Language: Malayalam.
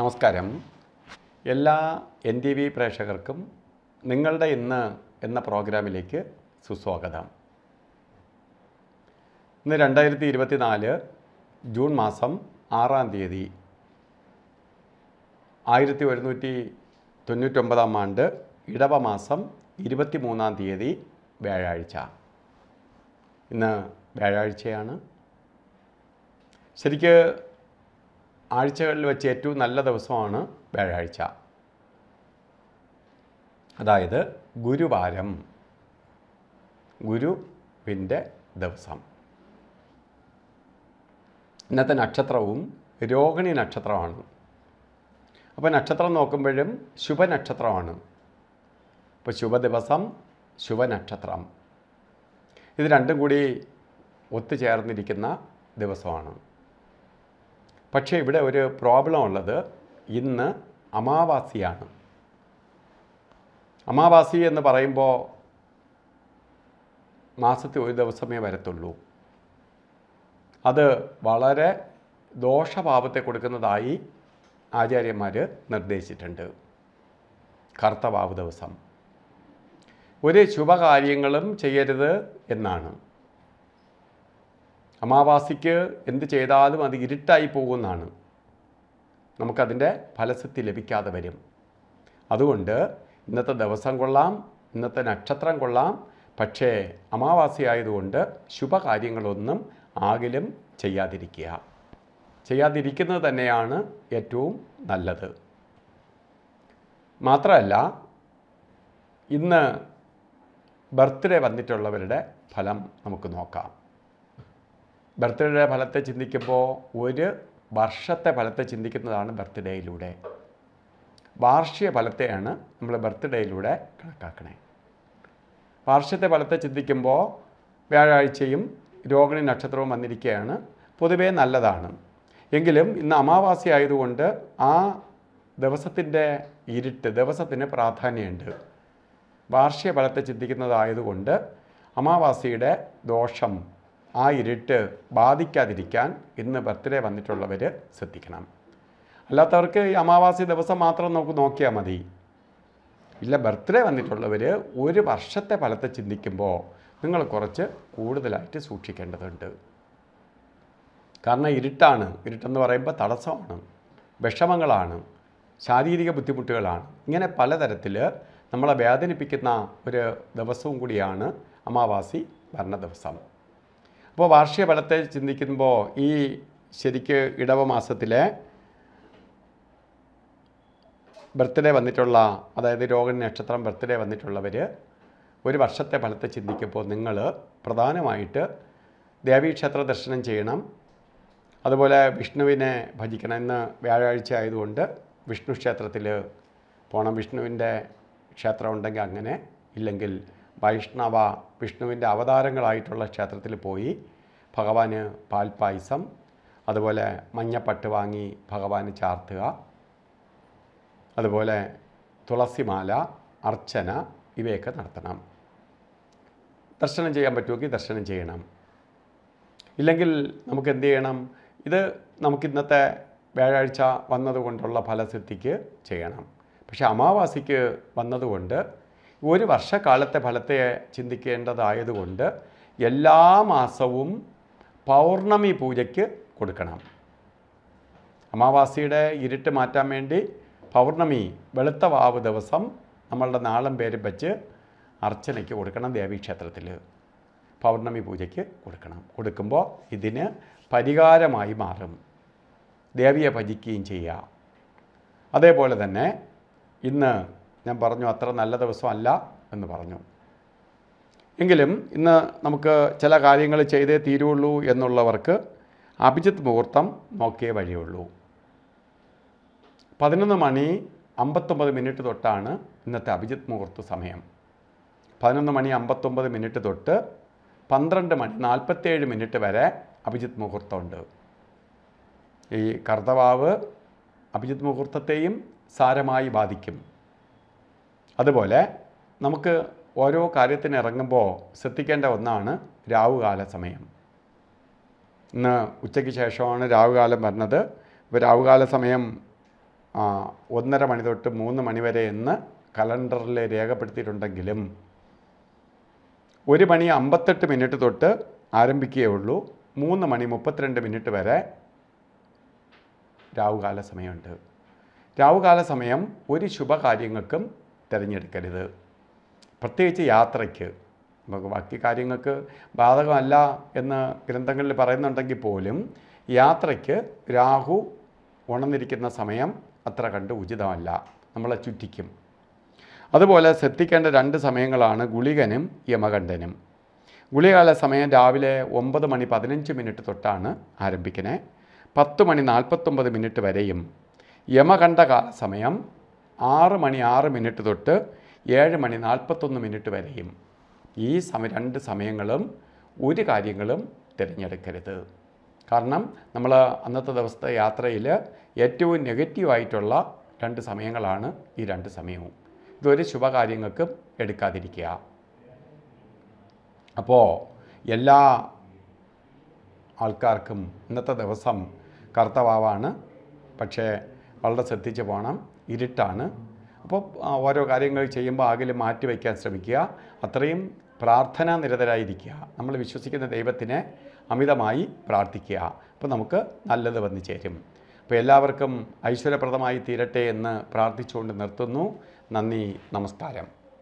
നമസ്കാരം എല്ലാ എൻ ടി വി പ്രേക്ഷകർക്കും നിങ്ങളുടെ ഇന്ന് എന്ന പ്രോഗ്രാമിലേക്ക് സുസ്വാഗതം ഇന്ന് രണ്ടായിരത്തി ഇരുപത്തിനാല് ജൂൺ മാസം ആറാം തീയതി ആയിരത്തി ഒരുന്നൂറ്റി തൊണ്ണൂറ്റൊമ്പതാം ആണ്ട് ഇടവ മാസം ഇരുപത്തി മൂന്നാം തീയതി വ്യാഴാഴ്ച ഇന്ന് വ്യാഴാഴ്ചയാണ് ശരിക്ക് ആഴ്ചകളിൽ വെച്ച് ഏറ്റവും നല്ല ദിവസമാണ് വ്യാഴാഴ്ച അതായത് ഗുരുവാരം ഗുരുവിൻ്റെ ദിവസം ഇന്നത്തെ നക്ഷത്രവും രോഹിണി നക്ഷത്രമാണ് അപ്പോൾ നക്ഷത്രം നോക്കുമ്പോഴും ശുഭനക്ഷത്രമാണ് ഇപ്പോൾ ശുഭദിവസം ശുഭനക്ഷത്രം ഇത് രണ്ടും കൂടി ഒത്തുചേർന്നിരിക്കുന്ന ദിവസമാണ് പക്ഷേ ഇവിടെ ഒരു പ്രോബ്ലം ഉള്ളത് ഇന്ന് അമാവാസിയാണ് അമാവാസി എന്ന് പറയുമ്പോൾ മാസത്തിൽ ഒരു ദിവസമേ വരത്തുള്ളൂ അത് വളരെ ദോഷഭാവത്തെ കൊടുക്കുന്നതായി ആചാര്യന്മാർ നിർദ്ദേശിച്ചിട്ടുണ്ട് കർത്തവാവ് ദിവസം ഒരു ശുഭകാര്യങ്ങളും ചെയ്യരുത് എന്നാണ് അമാവാസിക്ക് എന്ത് ചെയ്താലും അത് ഇരുട്ടായി പോകുന്നതാണ് നമുക്കതിൻ്റെ ഫലസിദ്ധി ലഭിക്കാതെ വരും അതുകൊണ്ട് ഇന്നത്തെ ദിവസം കൊള്ളാം ഇന്നത്തെ നക്ഷത്രം കൊള്ളാം പക്ഷേ അമാവാസിയായതുകൊണ്ട് ശുഭകാര്യങ്ങളൊന്നും ആകിലും ചെയ്യാതിരിക്കുക ചെയ്യാതിരിക്കുന്നത് തന്നെയാണ് ഏറ്റവും നല്ലത് മാത്രമല്ല ഇന്ന് ബർത്ത്ഡേ വന്നിട്ടുള്ളവരുടെ ഫലം നമുക്ക് നോക്കാം ബർത്ത്ഡേയുടെ ഫലത്തെ ചിന്തിക്കുമ്പോൾ ഒരു വർഷത്തെ ഫലത്തെ ചിന്തിക്കുന്നതാണ് ബർത്ത്ഡേയിലൂടെ വാർഷിക ഫലത്തെയാണ് നമ്മൾ ബർത്ത്ഡേയിലൂടെ കണക്കാക്കണേ വാർഷികത്തെ ഫലത്തെ ചിന്തിക്കുമ്പോൾ വ്യാഴാഴ്ചയും രോഹിണി നക്ഷത്രവും വന്നിരിക്കുകയാണ് പൊതുവേ നല്ലതാണ് എങ്കിലും ഇന്ന് അമാവാസി ആയതുകൊണ്ട് ആ ദിവസത്തിൻ്റെ ഇരുട്ട് ദിവസത്തിന് പ്രാധാന്യമുണ്ട് വാർഷിക ഫലത്തെ ചിന്തിക്കുന്നതായതുകൊണ്ട് അമാവാസിയുടെ ദോഷം ആ ഇരുട്ട് ബാധിക്കാതിരിക്കാൻ ഇന്ന് ബർത്ത്ഡേ വന്നിട്ടുള്ളവർ ശ്രദ്ധിക്കണം അല്ലാത്തവർക്ക് ഈ അമാവാസി ദിവസം മാത്രം നമുക്ക് നോക്കിയാൽ മതി ഇല്ല ബർത്ത്ഡേ വന്നിട്ടുള്ളവർ ഒരു വർഷത്തെ ഫലത്തെ ചിന്തിക്കുമ്പോൾ നിങ്ങൾ കുറച്ച് കൂടുതലായിട്ട് സൂക്ഷിക്കേണ്ടതുണ്ട് കാരണം ഇരുട്ടാണ് ഇരുട്ടെന്ന് പറയുമ്പോൾ തടസ്സമാണ് വിഷമങ്ങളാണ് ശാരീരിക ബുദ്ധിമുട്ടുകളാണ് ഇങ്ങനെ പലതരത്തിൽ നമ്മളെ വേദനിപ്പിക്കുന്ന ഒരു ദിവസവും കൂടിയാണ് അമാവാസി ഭരണ ദിവസം അപ്പോൾ വാർഷിക ഫലത്തെ ചിന്തിക്കുമ്പോൾ ഈ ശരിക്ക് ഇടവ മാസത്തിലെ ബർത്ത്ഡേ വന്നിട്ടുള്ള അതായത് രോഗൻ നക്ഷത്രം ബർത്ത്ഡേ വന്നിട്ടുള്ളവർ ഒരു വർഷത്തെ ഫലത്തെ ചിന്തിക്കുമ്പോൾ നിങ്ങൾ പ്രധാനമായിട്ട് ദേവീക്ഷേത്ര ദർശനം ചെയ്യണം അതുപോലെ വിഷ്ണുവിനെ ഭജിക്കണം ഇന്ന് വ്യാഴാഴ്ച ആയതുകൊണ്ട് വിഷ്ണു ക്ഷേത്രത്തിൽ പോകണം വിഷ്ണുവിൻ്റെ ക്ഷേത്രം ഉണ്ടെങ്കിൽ അങ്ങനെ ഇല്ലെങ്കിൽ വൈഷ്ണവ വിഷ്ണുവിൻ്റെ അവതാരങ്ങളായിട്ടുള്ള ക്ഷേത്രത്തിൽ പോയി ഭഗവാന് പാൽപ്പായസം അതുപോലെ മഞ്ഞപ്പട്ട് വാങ്ങി ഭഗവാന് ചാർത്തുക അതുപോലെ തുളസിമാല അർച്ചന ഇവയൊക്കെ നടത്തണം ദർശനം ചെയ്യാൻ പറ്റുമെങ്കിൽ ദർശനം ചെയ്യണം ഇല്ലെങ്കിൽ നമുക്ക് എന്ത് ചെയ്യണം ഇത് നമുക്കിന്നത്തെ വ്യാഴാഴ്ച വന്നതുകൊണ്ടുള്ള ഫലസിദ്ധിക്ക് ചെയ്യണം പക്ഷേ അമാവാസിക്ക് വന്നതുകൊണ്ട് ഒരു വർഷക്കാലത്തെ ഫലത്തെ ചിന്തിക്കേണ്ടതായതുകൊണ്ട് എല്ലാ മാസവും പൗർണമി പൂജയ്ക്ക് കൊടുക്കണം അമാവാസിയുടെ ഇരുട്ട് മാറ്റാൻ വേണ്ടി പൗർണമി വെളുത്ത വാവ് ദിവസം നമ്മളുടെ നാളം പേരും വെച്ച് അർച്ചനയ്ക്ക് കൊടുക്കണം ദേവീക്ഷേത്രത്തിൽ പൗർണമി പൂജയ്ക്ക് കൊടുക്കണം കൊടുക്കുമ്പോൾ ഇതിന് പരിഹാരമായി മാറും ദേവിയെ ഭജിക്കുകയും ചെയ്യുക അതേപോലെ തന്നെ ഇന്ന് ഞാൻ പറഞ്ഞു അത്ര നല്ല ദിവസമല്ല എന്ന് പറഞ്ഞു എങ്കിലും ഇന്ന് നമുക്ക് ചില കാര്യങ്ങൾ ചെയ്തേ തീരുള്ളൂ എന്നുള്ളവർക്ക് അഭിജിത്ത് മുഹൂർത്തം നോക്കിയേ വഴിയുള്ളൂ പതിനൊന്ന് മണി അമ്പത്തൊമ്പത് മിനിറ്റ് തൊട്ടാണ് ഇന്നത്തെ അഭിജിത്ത് മുഹൂർത്ത സമയം പതിനൊന്ന് മണി അമ്പത്തൊമ്പത് മിനിറ്റ് തൊട്ട് പന്ത്രണ്ട് മണി നാൽപ്പത്തേഴ് മിനിറ്റ് വരെ അഭിജിത്ത് മുഹൂർത്തമുണ്ട് ഈ കർത്തവാവ് അഭിജിത്ത് മുഹൂർത്തത്തെയും സാരമായി ബാധിക്കും അതുപോലെ നമുക്ക് ഓരോ കാര്യത്തിന് ഇറങ്ങുമ്പോൾ ശ്രദ്ധിക്കേണ്ട ഒന്നാണ് രാവുകാല സമയം ഇന്ന് ഉച്ചയ്ക്ക് ശേഷമാണ് രാവുകാലം വരുന്നത് ഇപ്പോൾ രാവുകാല സമയം ഒന്നര മണി തൊട്ട് മൂന്ന് മണി വരെ എന്ന് കലണ്ടറിൽ രേഖപ്പെടുത്തിയിട്ടുണ്ടെങ്കിലും ഒരു മണി അമ്പത്തെട്ട് മിനിറ്റ് തൊട്ട് ആരംഭിക്കുകയുള്ളൂ മൂന്ന് മണി മുപ്പത്തിരണ്ട് മിനിറ്റ് വരെ രാവുകാല സമയമുണ്ട് രാവുകാല സമയം ഒരു ശുഭകാര്യങ്ങൾക്കും തിരഞ്ഞെടുക്കരുത് പ്രത്യേകിച്ച് യാത്രയ്ക്ക് നമുക്ക് ബാക്കി കാര്യങ്ങൾക്ക് ബാധകമല്ല എന്ന് ഗ്രന്ഥങ്ങളിൽ പറയുന്നുണ്ടെങ്കിൽ പോലും യാത്രയ്ക്ക് രാഹു ഉണർന്നിരിക്കുന്ന സമയം അത്ര കണ്ട് ഉചിതമല്ല നമ്മളെ ചുറ്റിക്കും അതുപോലെ ശ്രദ്ധിക്കേണ്ട രണ്ട് സമയങ്ങളാണ് ഗുളികനും യമകണ്ഠനും ഗുളികാല സമയം രാവിലെ ഒമ്പത് മണി പതിനഞ്ച് മിനിറ്റ് തൊട്ടാണ് ആരംഭിക്കുന്നത് പത്ത് മണി നാൽപ്പത്തൊമ്പത് മിനിറ്റ് വരെയും യമകണ്ഠകാല സമയം ആറ് മണി ആറ് മിനിറ്റ് തൊട്ട് ഏഴ് മണി നാൽപ്പത്തൊന്ന് മിനിറ്റ് വരെയും ഈ സമ രണ്ട് സമയങ്ങളും ഒരു കാര്യങ്ങളും തിരഞ്ഞെടുക്കരുത് കാരണം നമ്മൾ അന്നത്തെ ദിവസത്തെ യാത്രയിൽ ഏറ്റവും നെഗറ്റീവായിട്ടുള്ള രണ്ട് സമയങ്ങളാണ് ഈ രണ്ട് സമയവും ഇതൊരു ശുഭകാര്യങ്ങൾക്കും എടുക്കാതിരിക്കുക അപ്പോൾ എല്ലാ ആൾക്കാർക്കും ഇന്നത്തെ ദിവസം കറുത്തവാവാണ് പക്ഷേ വളരെ ശ്രദ്ധിച്ച് പോകണം ഇരുട്ടാണ് അപ്പോൾ ഓരോ കാര്യങ്ങൾ ചെയ്യുമ്പോൾ ആകില് മാറ്റി വയ്ക്കാൻ ശ്രമിക്കുക അത്രയും പ്രാർത്ഥനാ നിരതരായിരിക്കുക നമ്മൾ വിശ്വസിക്കുന്ന ദൈവത്തിനെ അമിതമായി പ്രാർത്ഥിക്കുക അപ്പോൾ നമുക്ക് നല്ലത് വന്നു ചേരും അപ്പോൾ എല്ലാവർക്കും ഐശ്വര്യപ്രദമായി തീരട്ടെ എന്ന് പ്രാർത്ഥിച്ചുകൊണ്ട് നിർത്തുന്നു നന്ദി നമസ്കാരം